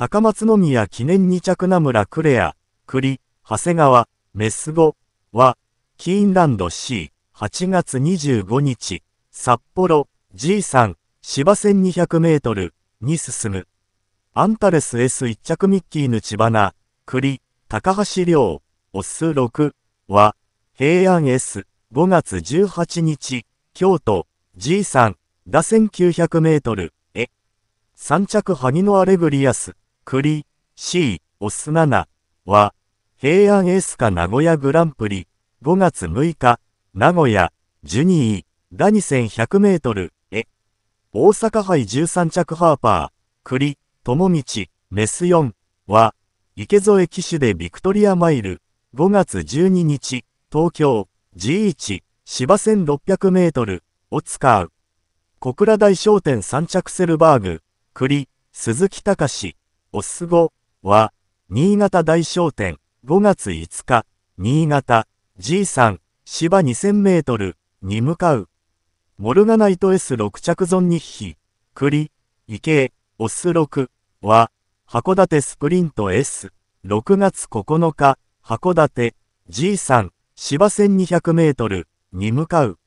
高松宮記念二着名村クレア、栗、長谷川、メスゴは、キーンランド C、8月25日、札幌、G3、芝線200メートルに進む。アンタレス S1 着ミッキーヌ千ナ、栗、高橋亮、オス6は、平安 S、5月18日、京都、G3、打線900メートル、え、3着萩ノアレグリアス。栗 C、オスナナ、は、平安エスカ名古屋グランプリ、5月6日、名古屋、ジュニー、ダニ1100メートル、え、大阪杯13着ハーパー、栗、友道、メス4は、池添騎手でビクトリアマイル、5月12日、東京、G1、芝1600メートル、を使う。小倉大商店3着セルバーグ、栗、鈴木隆、おすごは、新潟大商店、5月5日、新潟、G3、芝2000メートルに向かう。モルガナイト S6 着存日比、栗、池、オス6は、函館スプリント S、6月9日、函館、G3、芝1200メートルに向かう。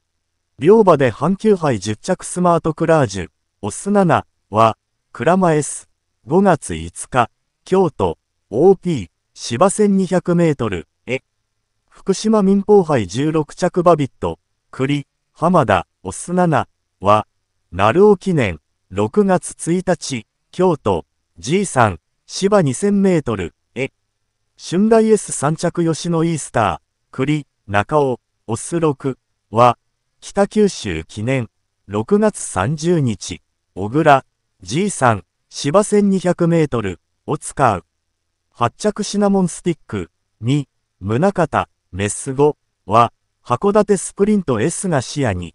両馬で阪急杯10着スマートクラージュ、オス7は、クラマ S、5月5日、京都、OP、芝1 2 0 0ル、え、福島民放杯16着バビット、栗、浜田、オス7は、鳴尾記念、6月1日、京都、G3、芝2 0 0 0ル、え、春来 S3 着吉野イースター、栗、中尾、オス6は、北九州記念、6月30日、小倉、G3、芝線200メートルを使う。発着シナモンスティック2、宗型、メス5は、函館スプリント S が視野に。